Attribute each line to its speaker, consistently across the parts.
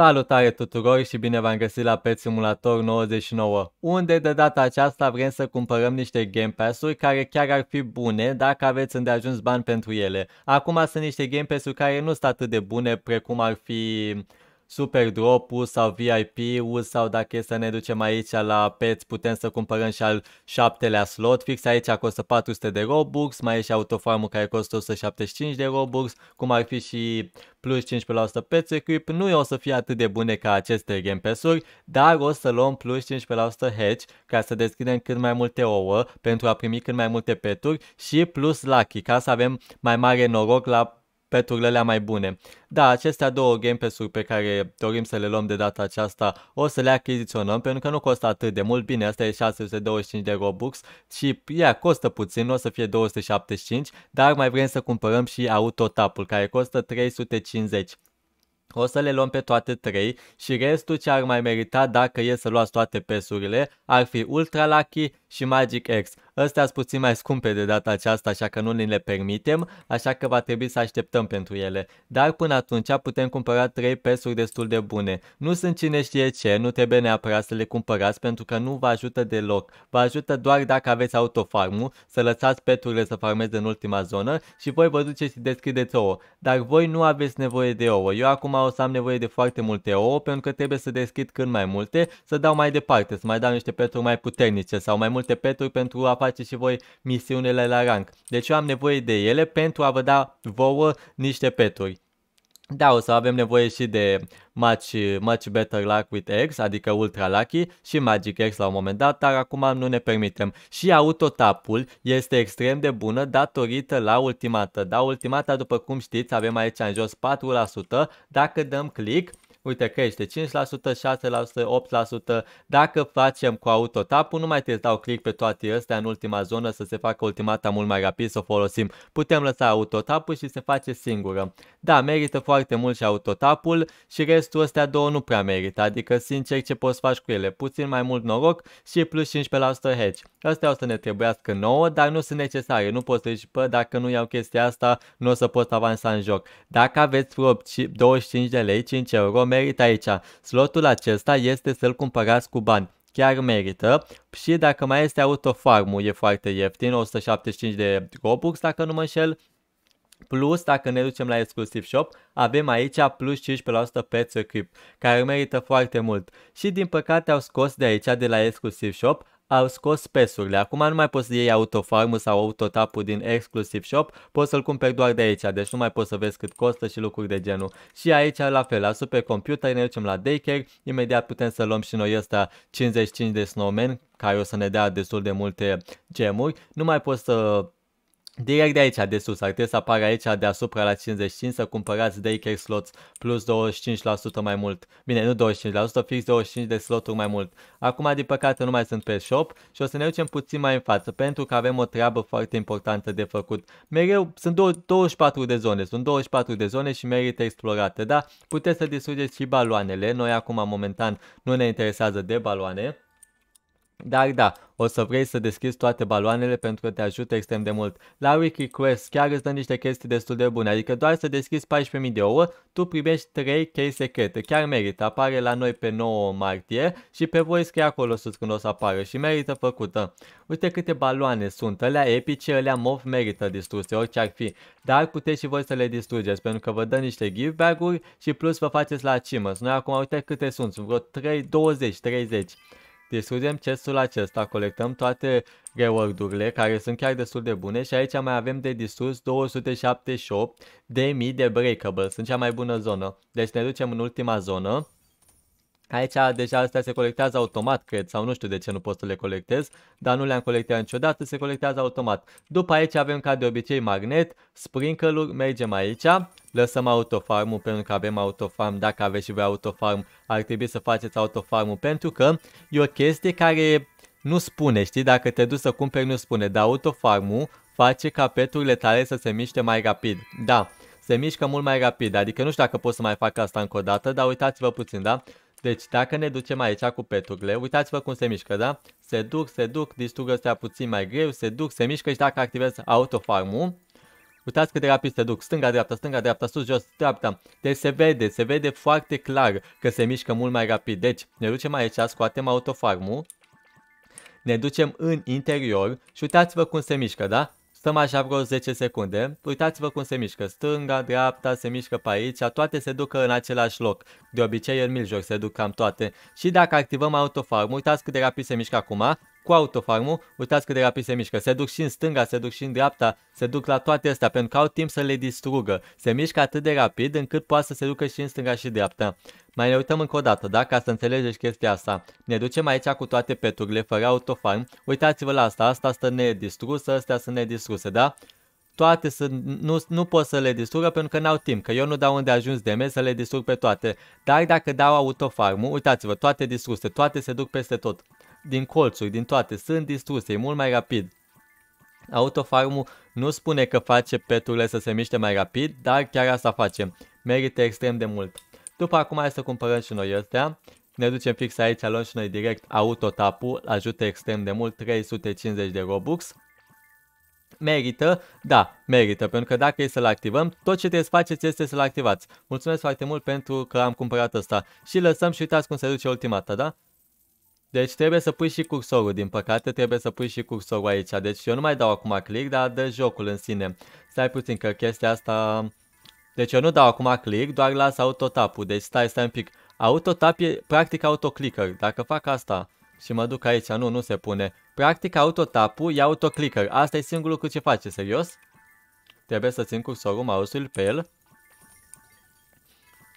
Speaker 1: Salutare tuturor și bine v-am găsit la Pet Simulator 99, unde de data aceasta vrem să cumpărăm niște Game Pass-uri care chiar ar fi bune dacă aveți îndeajuns bani pentru ele. Acum sunt niște Game Pass-uri care nu sunt atât de bune precum ar fi super drop sau VIP-ul sau dacă e să ne ducem aici la pets putem să cumpărăm și al șaptelea slot fix aici costă 400 de Robux, mai e și autofarmul care costă 175 de Robux, cum ar fi și plus 15% pet equip, nu o să fie atât de bune ca aceste game uri dar o să luăm plus 15% hatch ca să deschidem cât mai multe ouă pentru a primi cât mai multe peturi și plus lucky ca să avem mai mare noroc la peturile alea mai bune. Da, acestea două game pass-uri pe care dorim să le luăm de data aceasta o să le achiziționăm pentru că nu costă atât de mult. Bine, asta e 625 de Robux și ea costă puțin, o să fie 275, dar mai vrem să cumpărăm și autotapul care costă 350. O să le luăm pe toate trei și restul ce ar mai merita dacă e să luați toate pesurile ar fi Ultra Lucky, și Magic X. Astea sunt puțin mai scumpe de data aceasta, așa că nu ni le permitem, așa că va trebui să așteptăm pentru ele. Dar până atunci putem cumpăra 3 pesuri destul de bune. Nu sunt cine știe ce, nu trebuie neapărat să le cumpărați pentru că nu vă ajută deloc. Vă ajută doar dacă aveți autofarmul, să lăsați peturile să farmeze în ultima zonă și voi vă duceți și deschideți ouă. Dar voi nu aveți nevoie de ouă. Eu acum o să am nevoie de foarte multe ouă pentru că trebuie să deschid cât mai multe, să dau mai departe, să mai dau niște peturi mai puternice sau mai multe multe peturi pentru a face și voi misiunile la rank. Deci eu am nevoie de ele pentru a vă da vouă niște peturi. Da, o să avem nevoie și de much, much Better Luck with X, adică Ultra Lucky și Magic X la un moment dat, dar acum nu ne permitem. Și autotapul este extrem de bună datorită la ultimata. Da, ultimata, după cum știți, avem aici în jos 4%. Dacă dăm click, uite crește 5%, 6%, 8%. Dacă facem cu autotapul, nu mai trebuie să dau click pe toate astea în ultima zonă să se facă ultimata mult mai rapid să o folosim. Putem lăsa autotapul și se face singură. Da, merită foarte mult și autotapul și restul astea două nu prea merită, adică sincer ce poți faci cu ele, puțin mai mult noroc și plus 15% hedge. Astea o să ne trebuiască nouă, dar nu sunt necesare, nu poți să zici, bă, dacă nu iau chestia asta, nu o să pot avansa în joc. Dacă aveți vreo 25 de lei, 5 euro, merită aici. Slotul acesta este să-l cumpărați cu bani chiar merită și dacă mai este autofarmul e foarte ieftin, 175 de Robux dacă nu mă înșel, Plus, dacă ne ducem la exclusiv shop, avem aici plus 15% pe equip, care merită foarte mult. Și din păcate au scos de aici, de la exclusiv shop, au scos pesurile. Acum nu mai poți să iei autofarmul sau autotapul din exclusiv shop, poți să-l cumperi doar de aici, deci nu mai poți să vezi cât costă și lucruri de genul. Și aici la fel, la supercomputer ne ducem la daycare, imediat putem să luăm și noi ăsta 55 de snowmen, care o să ne dea destul de multe gemuri. Nu mai poți să Direct de aici, de sus, ar trebui să apară aici deasupra la 55 să cumpărați daycare slots plus 25% mai mult. Bine, nu 25%, fix 25 de sloturi mai mult. Acum, din păcate, nu mai sunt pe shop și o să ne ducem puțin mai în față pentru că avem o treabă foarte importantă de făcut. Mereu sunt 24 de zone, sunt 24 de zone și merită explorate, da? Puteți să distrugeți și baloanele, noi acum momentan nu ne interesează de baloane. Dar da, o să vrei să deschizi toate baloanele pentru că te ajută extrem de mult. La Quest chiar îți dă niște chestii destul de bune, adică doar să deschizi 14.000 de ouă, tu primești 3 chei secrete. Chiar merită, apare la noi pe 9 martie și pe voi scrie acolo sus când o să apară și merită făcută. Uite câte baloane sunt, alea epice, alea mov merită distruse, orice ar fi. Dar puteți și voi să le distrugeți pentru că vă dă niște give bag-uri și plus vă faceți la cimă. Noi acum uite câte sunt, sunt vreo 3, 20, 30. Distrugem chestul acesta, colectăm toate reward-urile care sunt chiar destul de bune și aici mai avem de distrus 278 de mii de breakable, sunt cea mai bună zonă. Deci ne ducem în ultima zonă Aici deja astea se colectează automat, cred, sau nu știu de ce nu pot să le colectez, dar nu le-am colectat niciodată, se colectează automat. După aici avem ca de obicei magnet, sprinkle-uri, mergem aici, lăsăm autofarm, pentru că avem autofarm, dacă aveți și voi autofarm, ar trebui să faceți autofarm pentru că e o chestie care nu spune, știi, dacă te duci să cumperi nu spune, dar autofarm, face ca peturile tale să se miște mai rapid, da, se mișcă mult mai rapid, adică nu știu dacă pot să mai fac asta încă o dată, dar uitați-vă puțin, da? Deci dacă ne ducem aici cu peturile, uitați-vă cum se mișcă, da? Se duc, se duc, distrug astea puțin mai greu, se duc, se mișcă și dacă activez autofarm-ul, uitați cât de rapid se duc, stânga, dreapta, stânga, dreapta, sus, jos, dreapta. Deci se vede, se vede foarte clar că se mișcă mult mai rapid. Deci ne ducem aici, scoatem autofarm-ul, ne ducem în interior și uitați-vă cum se mișcă, da? Stăm așa vreo 10 secunde. Uitați-vă cum se mișcă. Stânga, dreapta, se mișcă pe aici. Toate se ducă în același loc. De obicei în mijloc se duc cam toate. Și dacă activăm autofarm, uitați cât de rapid se mișcă acum cu autofarmul, uitați cât de rapid se mișcă. Se duc și în stânga, se duc și în dreapta, se duc la toate astea, pentru că au timp să le distrugă. Se mișcă atât de rapid încât poate să se ducă și în stânga și dreapta. Mai ne uităm încă o dată, da? Ca să înțelegeți chestia asta. Ne ducem aici cu toate peturile, fără autofarm. Uitați-vă la asta, asta stă nedistrusă, astea sunt nedistruse, da? toate sunt, nu, nu pot să le distrugă pentru că n-au timp, că eu nu dau unde ajuns de mers să le distrug pe toate. Dar dacă dau autofarmul, uitați-vă, toate distruse, toate se duc peste tot din colțuri, din toate, sunt distruse, e mult mai rapid. Autofarmul nu spune că face peturile să se miște mai rapid, dar chiar asta face. Merită extrem de mult. După acum hai să cumpărăm și noi astea. Ne ducem fix aici, luăm și noi direct autotapul, ajută extrem de mult, 350 de Robux. Merită, da, merită, pentru că dacă e să-l activăm, tot ce trebuie să faceți este să-l activați. Mulțumesc foarte mult pentru că am cumpărat asta. Și lăsăm și uitați cum se duce ultimata, da? Deci trebuie să pui și cursorul, din păcate trebuie să pui și cursorul aici. Deci eu nu mai dau acum click, dar dă jocul în sine. Stai puțin că chestia asta... Deci eu nu dau acum click, doar las autotap-ul. Deci stai, stai un pic. Autotap e practic autoclicker. Dacă fac asta și mă duc aici, nu, nu se pune. Practic autotap-ul e autoclicker. Asta e singurul cu ce face, serios? Trebuie să țin cursorul mouse-ul pe el.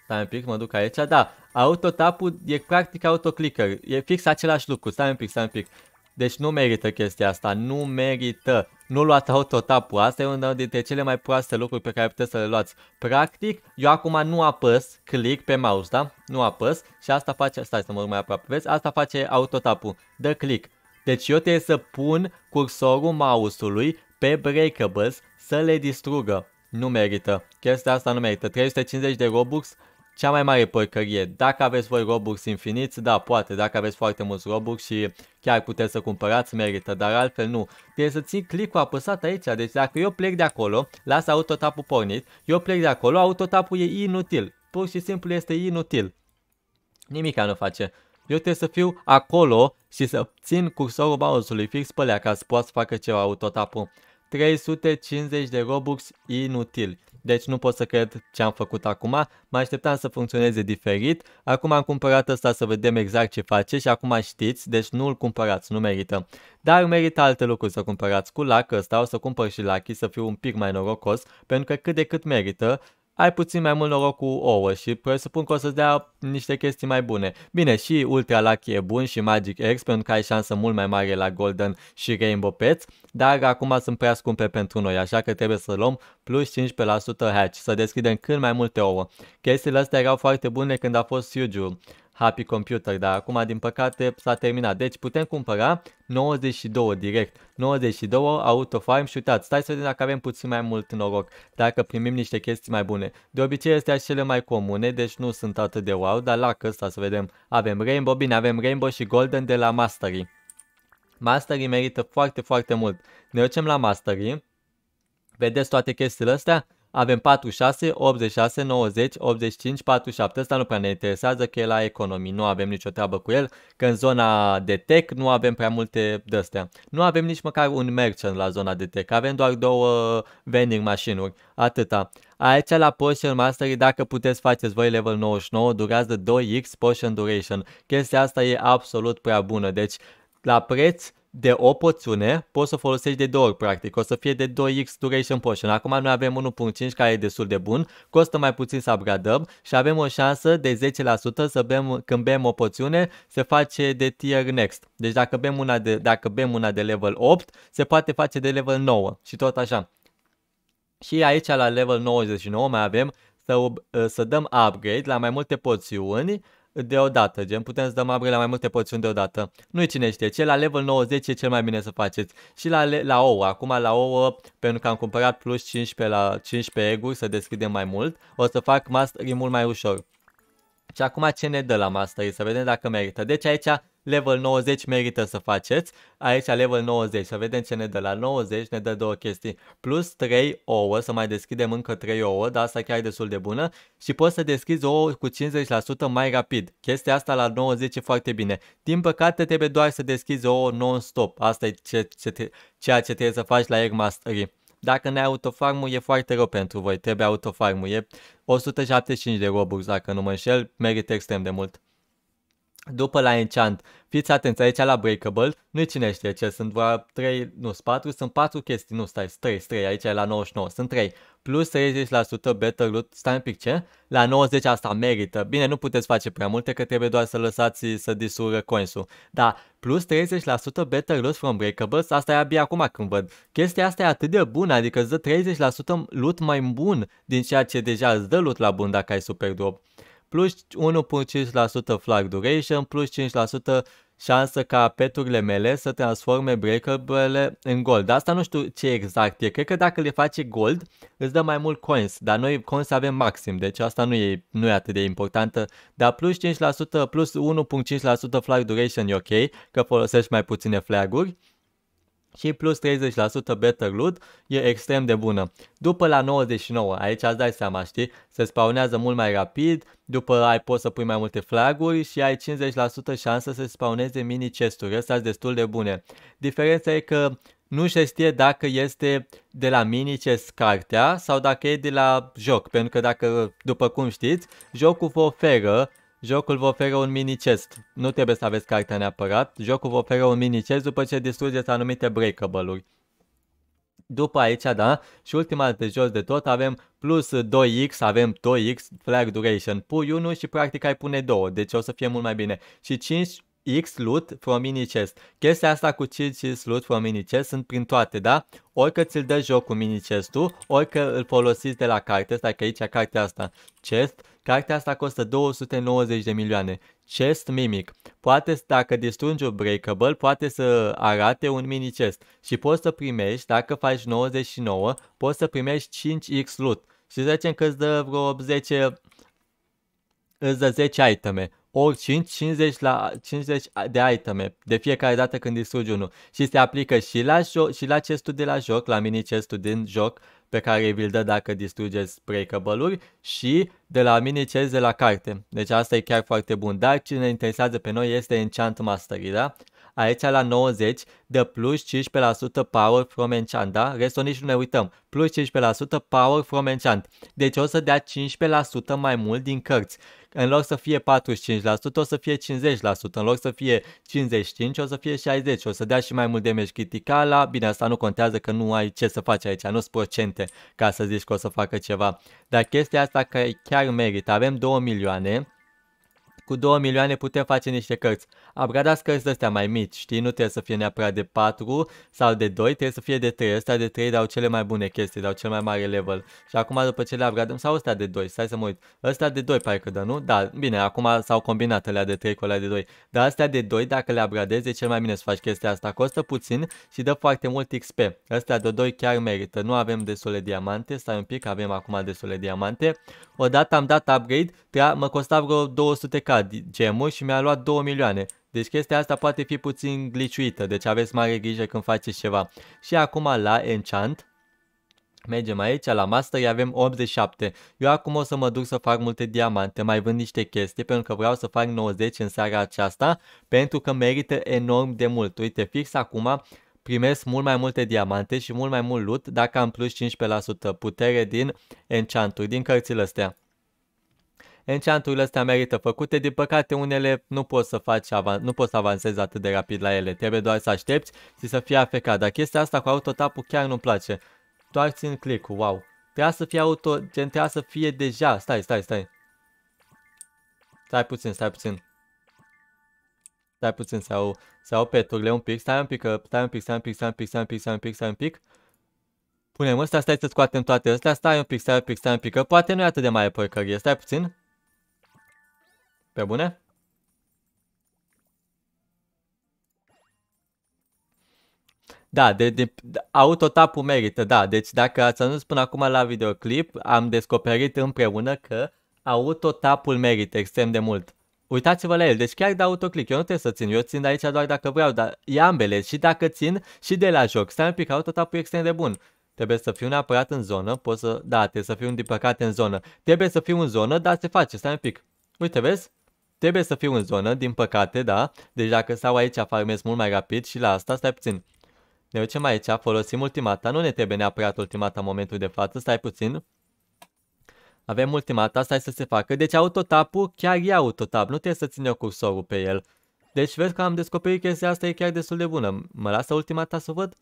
Speaker 1: Stai un pic, mă duc aici. Da, Autotapul e practic autoclicker. E fix același lucru. Stai un pic, stai un pic. Deci nu merită chestia asta. Nu merită. Nu luați autotapul. Asta e una dintre cele mai proaste lucruri pe care puteți să le luați. Practic, eu acum nu apăs click pe mouse, da? Nu apăs și asta face... Stai să mă mai aproape. Vezi? Asta face autotapul. Dă click. Deci eu trebuie să pun cursorul mouse-ului pe breakables să le distrugă. Nu merită. Chestia asta nu merită. 350 de Robux cea mai mare porcărie. Dacă aveți voi Robux infiniți, da, poate, dacă aveți foarte mulți Robux și chiar puteți să cumpărați, merită, dar altfel nu. Trebuie să ții clicul apăsat aici, deci dacă eu plec de acolo, las autotapul pornit, eu plec de acolo, autotapul e inutil, pur și simplu este inutil. Nimica nu face. Eu trebuie să fiu acolo și să țin cursorul mouse-ului fix pe lea ca să poată să facă ceva autotapul. 350 de Robux inutil deci nu pot să cred ce am făcut acum. Mă așteptam să funcționeze diferit. Acum am cumpărat ăsta să vedem exact ce face și acum știți, deci nu îl cumpărați, nu merită. Dar merită alte lucruri să cumpărați. Cu lac ăsta o să cumpăr și lachii să fiu un pic mai norocos, pentru că cât de cât merită ai puțin mai mult noroc cu ouă și presupun că o să-ți dea niște chestii mai bune. Bine, și Ultra Lucky e bun și Magic X pentru că ai șansă mult mai mare la Golden și Rainbow Pets, dar acum sunt prea scumpe pentru noi, așa că trebuie să luăm plus 15% hatch, să deschidem cât mai multe ouă. Chestiile astea erau foarte bune când a fost Yuju. Happy Computer, dar acum din păcate s-a terminat. Deci putem cumpăra 92 direct, 92 auto Farm și uitați, stai să vedem dacă avem puțin mai mult noroc, dacă primim niște chestii mai bune. De obicei astea cele mai comune, deci nu sunt atât de wow, dar la ăsta să vedem. Avem Rainbow, bine, avem Rainbow și Golden de la Mastery. Mastery merită foarte, foarte mult. Ne ducem la Mastery, vedeți toate chestiile astea? Avem 46, 86, 90, 85, 47. Asta nu prea ne interesează că e la economii. Nu avem nicio treabă cu el, că în zona de tech nu avem prea multe d-astea. Nu avem nici măcar un merchant la zona de tech. Avem doar două vending mașinuri. Atâta. Aici la potion Mastery, dacă puteți faceți voi level 99, durează 2x potion Duration. Chestia asta e absolut prea bună. Deci, la preț, de o poțiune poți să o folosești de două ori, practic. O să fie de 2x duration potion. Acum noi avem 1.5 care e destul de bun, costă mai puțin să upgradăm și avem o șansă de 10% să bem, când bem o poțiune, se face de tier next. Deci dacă bem, una de, dacă bem una de level 8, se poate face de level 9 și tot așa. Și aici la level 99 mai avem să, să dăm upgrade la mai multe poțiuni, deodată, gen putem să dăm upgrade la mai multe porțiuni deodată. Nu-i cine știe, ce la level 90 e cel mai bine să faceți. Și la, la ouă, acum la ouă, pentru că am cumpărat plus 15 la 15 eguri să deschidem mai mult, o să fac mastery mult mai ușor. Și acum ce ne dă la mastery, să vedem dacă merită. Deci aici level 90 merită să faceți. Aici level 90, să vedem ce ne dă la 90, ne dă două chestii. Plus 3 ouă, să mai deschidem încă 3 ouă, dar asta chiar e destul de bună. Și poți să deschizi ouă cu 50% mai rapid. Chestia asta la 90 e foarte bine. Din păcate trebuie doar să deschizi ouă non-stop. Asta e ce, ce, ceea ce trebuie să faci la Air Mastery. Dacă ne autofarmul e foarte rău pentru voi, trebuie autofarmul, e 175 de robux dacă nu mă înșel, merită extrem de mult. După la Enchant, fiți atenți aici la Breakable, nu cine știe ce, sunt doar 3, nu, 4, sunt 4 chestii, nu, stai, 3, 3, aici e la 99, sunt 3, plus 30% better loot, stai un pic ce, la 90 asta merită, bine, nu puteți face prea multe, că trebuie doar să lăsați să disură coinsul, dar plus 30% better loot from breakables, asta e abia acum când văd, chestia asta e atât de bună, adică îți dă 30% loot mai bun din ceea ce deja îți dă loot la bun dacă ai super drop plus 1.5% flag duration, plus 5% șansă ca peturile mele să transforme breakable în gold. dar Asta nu știu ce exact e. Cred că dacă le face gold, îți dă mai mult coins, dar noi coins avem maxim, deci asta nu e, nu e atât de importantă. Dar plus 5%, plus 1.5% flag duration e ok, că folosești mai puține flaguri și plus 30% Better Loot e extrem de bună. După la 99, aici îți dai seama, știi, se spawnează mult mai rapid, după ai poți să pui mai multe flaguri și ai 50% șansă să spawneze mini chesturi, Asta e destul de bune. Diferența e că nu se știe dacă este de la mini chest cartea sau dacă e de la joc, pentru că dacă, după cum știți, jocul vă oferă Jocul vă oferă un mini chest. Nu trebuie să aveți cartea neapărat. Jocul vă oferă un mini chest după ce distrugeți anumite breakable-uri. După aici, da, și ultima de jos de tot avem plus 2x, avem 2x, flag duration, pui 1 și practic ai pune 2, deci o să fie mult mai bine. Și 5 X loot from mini chest. Chestia asta cu 5 X loot from mini chest sunt prin toate, da? Orică ți-l dă jocul mini chest-ul, orică îl folosiți de la carte, stai că aici cartea asta, chest, Cartea asta costă 290 de milioane. Chest Mimic. Poate, dacă distrungi o breakable, poate să arate un mini chest. Și poți să primești, dacă faci 99, poți să primești 5x loot. Și zicem că îți dă vreo 10, îți dă 10 iteme ori 5, 50, la, 50 de iteme de fiecare dată când distrugi unul. Și se aplică și la, și la chestul de la joc, la mini chestul din joc, pe care vi-l dă dacă distrugeți breakable căbăluri și de la mini de la carte. Deci asta e chiar foarte bun. Dar ce ne interesează pe noi este Enchant Mastery, da? Aici la 90 de plus 15% power from enchant, da? Restul nici nu ne uităm. Plus 15% power from enchant. Deci o să dea 15% mai mult din cărți în loc să fie 45%, o să fie 50%, în loc să fie 55, o să fie 60, o să dea și mai mult damage criticala, bine, asta nu contează că nu ai ce să faci aici, nu sunt procente ca să zici că o să facă ceva, dar chestia asta că chiar merită, avem 2 milioane, cu 2 milioane putem face niște cărți. Upgradați cărți astea mai mici, știi? Nu trebuie să fie neapărat de 4 sau de 2, trebuie să fie de 3. Ăsta de 3 dau cele mai bune chestii, dau cel mai mare level. Și acum după ce le upgradăm, sau ăsta de 2, stai să mă uit. Ăsta de 2 parcă dă, nu? Da, bine, acum s-au combinat alea de 3 cu alea de 2. Dar astea de 2, dacă le upgradezi, e cel mai bine să faci chestia asta. Costă puțin și dă foarte mult XP. Astea de 2 chiar merită. Nu avem destule diamante, stai un pic, avem acum destule diamante. Odată am dat upgrade, mă costa vreo 200k verificat gemul și mi-a luat 2 milioane. Deci chestia asta poate fi puțin gliciuită, deci aveți mare grijă când faceți ceva. Și acum la Enchant, Mergem aici, la master avem 87. Eu acum o să mă duc să fac multe diamante, mai vând niște chestii, pentru că vreau să fac 90 în seara aceasta, pentru că merită enorm de mult. Uite, fix acum primesc mult mai multe diamante și mult mai mult loot dacă am plus 15% putere din enchanturi, din cărțile astea. Enchanturile astea merită făcute, din păcate unele nu poți să faci, nu poți să avansezi atât de rapid la ele, trebuie doar să aștepți și să fie afecat, dar chestia asta cu auto ul chiar nu-mi place. Doar țin click wow. Trebuia să fie auto, gen trebuia să fie deja, stai, stai, stai. Stai puțin, stai puțin. Stai puțin să au, să au peturile un pic, stai un pic, stai un pic, stai un pic, stai un pic, stai un pic, stai un pic, stai un pic. Punem ăsta, stai să scoatem toate astea, stai un pic, stai un pic, stai un pic, că poate nu e atât de mare porcărie, stai puțin. Pe bune? Da, de, de, autotapul merită, da. Deci dacă ați ajuns până acum la videoclip, am descoperit împreună că autotapul merită extrem de mult. Uitați-vă la el, deci chiar de autoclick, eu nu trebuie să țin, eu țin de aici doar dacă vreau, dar e ambele, și dacă țin, și de la joc. Stai un pic, autotapul e extrem de bun. Trebuie să fiu neapărat în zonă, poți să, da, trebuie să fiu din păcate în zonă. Trebuie să fiu în zonă, dar se face, stai un pic. Uite, vezi? Trebuie să fiu în zonă, din păcate, da? Deci dacă stau aici, farmez mult mai rapid și la asta stai puțin. Ne ducem aici, folosim ultimata, nu ne trebuie neapărat ultimata în momentul de față, stai puțin. Avem ultimata, stai să se facă. Deci autotapul chiar e autotap, nu trebuie să țin eu cursorul pe el. Deci vezi că am descoperit chestia asta e chiar destul de bună. Mă lasă ultimata să văd?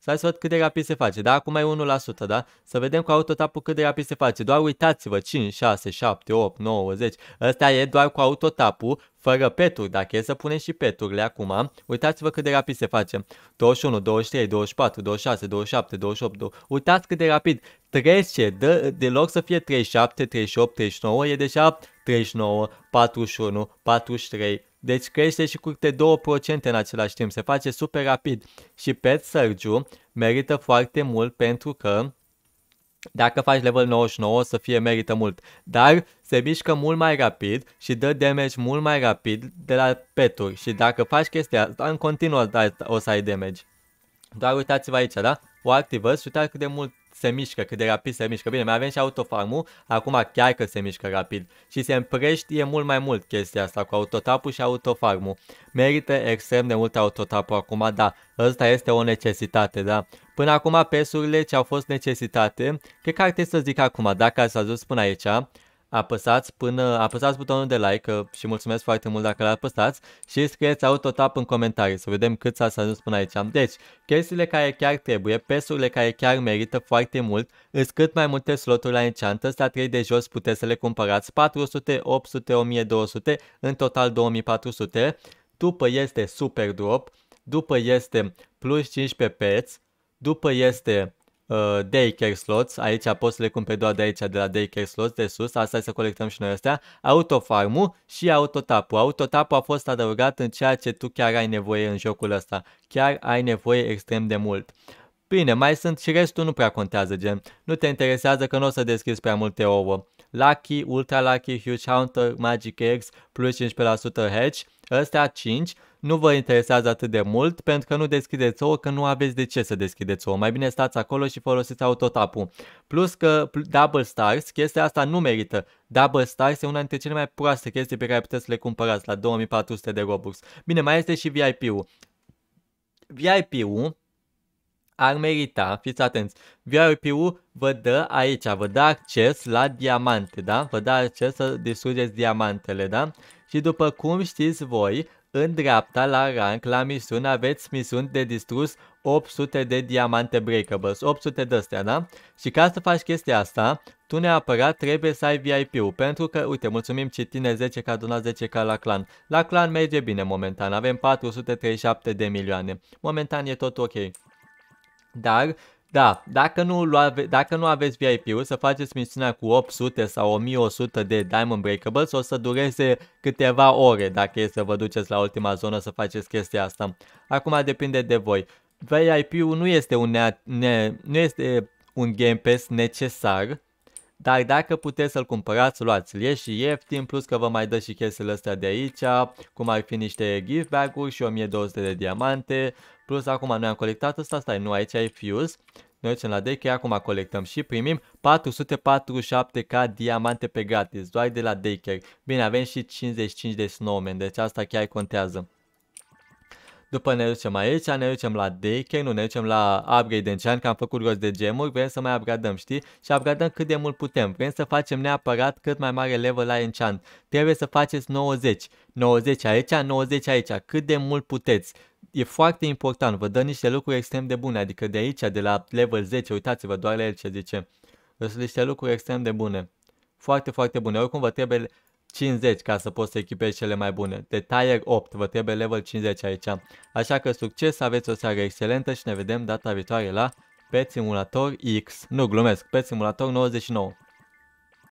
Speaker 1: Să să văd cât de rapid se face, da? Acum e 1%, da? Să vedem cu autotapul cât de rapid se face. Doar uitați-vă, 5, 6, 7, 8, 9, 10. Ăsta e doar cu autotapul, fără peturi. Dacă e să punem și peturile acum, uitați-vă cât de rapid se face. 21, 23, 24, 26, 27, 28, 28. Uitați cât de rapid trece. De, de loc să fie 37, 38, 39, e deja 39, 41, 43, deci crește și cu câte 2% în același timp. Se face super rapid. Și Pet Sergiu merită foarte mult pentru că dacă faci level 99 să fie merită mult, dar se mișcă mult mai rapid și dă damage mult mai rapid de la peturi și dacă faci chestia asta, în continuu o să ai damage. Doar uitați-vă aici, da? O activez și uitați cât de mult se mișcă, cât de rapid se mișcă. Bine, mai avem și autofarmul, acum chiar că se mișcă rapid. Și se e mult mai mult chestia asta cu autotapul și autofarmul. Merită extrem de mult autotapul acum, da, ăsta este o necesitate, da. Până acum pesurile ce au fost necesitate, cred că ar trebui să zic acum, dacă ați ajuns până aici, apăsați până apăsați butonul de like uh, și mulțumesc foarte mult dacă l apăsați și scrieți autotap în comentarii să vedem cât s a ajuns până aici. Deci, chestiile care chiar trebuie, pesurile care chiar merită foarte mult, îți cât mai multe sloturi la enchantă, la 3 de jos puteți să le cumpărați 400, 800, 1200, în total 2400, după este super drop, după este plus 15 peți, după este uh, daycare slots, aici poți să le cumperi doar de aici, de la daycare slots, de sus, asta să colectăm și noi astea, autofarm-ul și autotap-ul. a fost adăugat în ceea ce tu chiar ai nevoie în jocul ăsta, chiar ai nevoie extrem de mult. Bine, mai sunt și restul nu prea contează, gen, nu te interesează că nu o să deschizi prea multe ouă. Lucky, Ultra Lucky, Huge Hunter, Magic Eggs, plus 15% hedge. Ăstea 5 nu vă interesează atât de mult pentru că nu deschideți ouă, că nu aveți de ce să deschideți ouă. Mai bine stați acolo și folosiți autotapul. Plus că Double Stars, chestia asta nu merită. Double Stars e una dintre cele mai proaste chestii pe care puteți să le cumpărați la 2400 de Robux. Bine, mai este și VIP-ul. VIP-ul ar merita, fiți atenți, vip ul vă dă aici, vă dă acces la diamante, da? Vă dă acces să distrugeți diamantele, da? Și după cum știți voi, în dreapta, la rank, la misiune, aveți misiuni de distrus 800 de diamante breakables, 800 de astea, da? Și ca să faci chestia asta, tu neapărat trebuie să ai VIP-ul, pentru că, uite, mulțumim Citine 10 că dona 10 ca la clan. La clan merge bine momentan, avem 437 de milioane. Momentan e tot ok. Dar, da, dacă nu, luave, dacă nu aveți VIP-ul, să faceți misiunea cu 800 sau 1100 de Diamond Breakables, o să dureze câteva ore dacă e să vă duceți la ultima zonă să faceți chestia asta. Acum depinde de voi. VIP-ul nu este un, nu este un Game Pass necesar, dar dacă puteți să-l cumpărați, luați-l. E și ieftin, plus că vă mai dă și chestiile astea de aici, cum ar fi niște bag uri și 1200 de diamante, Plus acum noi am colectat ăsta, stai, nu, aici e fuse. Noi ducem la Decay, acum colectăm și primim 447k diamante pe gratis, doar de la Decay. Bine, avem și 55 de snowmen, deci asta chiar contează. După ne ducem aici, ne ducem la Daycare, nu ne ducem la Upgrade Enchant, că am făcut rost de gemuri, vrem să mai upgradăm, știi? Și upgradăm cât de mult putem, vrem să facem neapărat cât mai mare level la Enchant. Trebuie să faceți 90, 90 aici, 90 aici, cât de mult puteți e foarte important, vă dă niște lucruri extrem de bune, adică de aici, de la level 10, uitați-vă doar la el ce zice. Sunt niște lucruri extrem de bune, foarte, foarte bune. Oricum vă trebuie 50 ca să poți să echipezi cele mai bune. De tier 8, vă trebuie level 50 aici. Așa că succes, aveți o seară excelentă și ne vedem data viitoare la Pet Simulator X. Nu, glumesc, Pet Simulator 99.